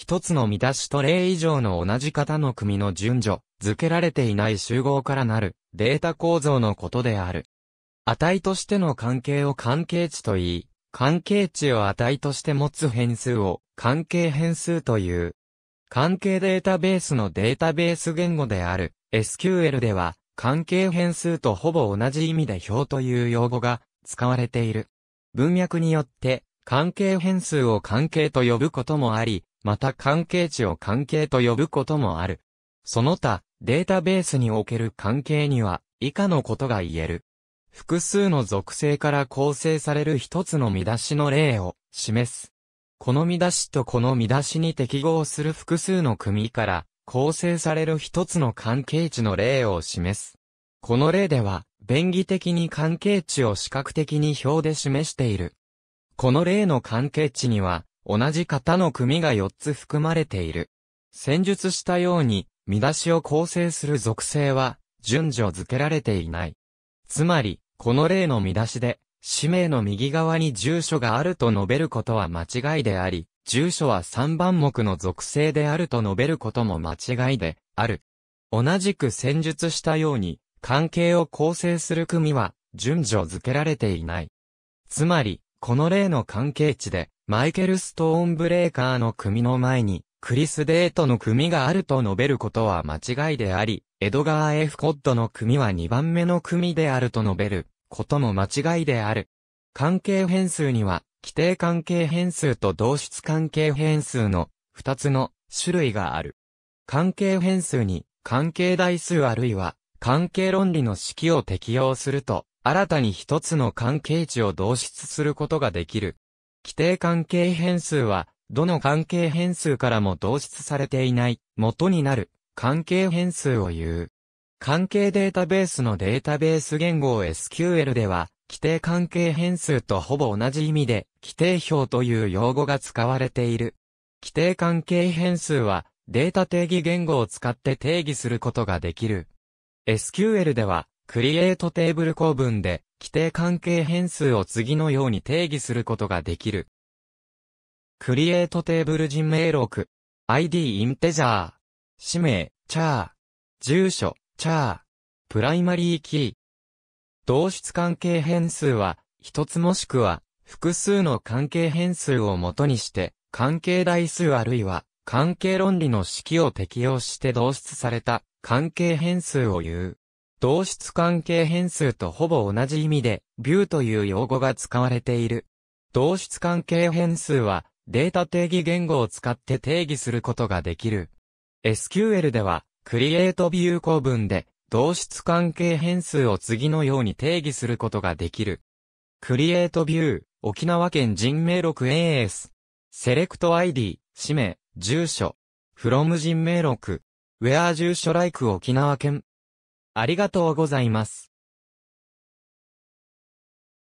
一つの見出しと例以上の同じ型の組の順序、付けられていない集合からなるデータ構造のことである。値としての関係を関係値と言い、関係値を値として持つ変数を関係変数という。関係データベースのデータベース言語である SQL では関係変数とほぼ同じ意味で表という用語が使われている。文脈によって関係変数を関係と呼ぶこともあり、また関係値を関係と呼ぶこともある。その他、データベースにおける関係には、以下のことが言える。複数の属性から構成される一つの見出しの例を示す。この見出しとこの見出しに適合する複数の組から構成される一つの関係値の例を示す。この例では、便宜的に関係値を視覚的に表で示している。この例の関係値には、同じ型の組が4つ含まれている。戦術したように、見出しを構成する属性は、順序付けられていない。つまり、この例の見出しで、氏名の右側に住所があると述べることは間違いであり、住所は3番目の属性であると述べることも間違いである。同じく戦術したように、関係を構成する組は、順序付けられていない。つまり、この例の関係値で、マイケル・ストーンブレーカーの組の前に、クリス・デートの組があると述べることは間違いであり、エドガー・ F・ コッドの組は2番目の組であると述べることも間違いである。関係変数には、規定関係変数と同質関係変数の2つの種類がある。関係変数に関係代数あるいは関係論理の式を適用すると、新たに一つの関係値を同質することができる。規定関係変数は、どの関係変数からも導出されていない、元になる、関係変数を言う。関係データベースのデータベース言語 SQL では、規定関係変数とほぼ同じ意味で、規定表という用語が使われている。規定関係変数は、データ定義言語を使って定義することができる。SQL では、クリエイトテーブル構文で、規定関係変数を次のように定義することができる。クリエイトテーブル人名録。ID インテジャー。氏名、チャー。住所、チャー。プライマリーキー。同質関係変数は、一つもしくは、複数の関係変数をもとにして、関係代数あるいは、関係論理の式を適用して同質された関係変数を言う。同質関係変数とほぼ同じ意味で、ビューという用語が使われている。同質関係変数は、データ定義言語を使って定義することができる。SQL では、create view 構文で、同質関係変数を次のように定義することができる。create view、沖縄県人名録 AS。select ID、氏名、住所。from 人名録。where 住所 like 沖縄県。ありがとうございます。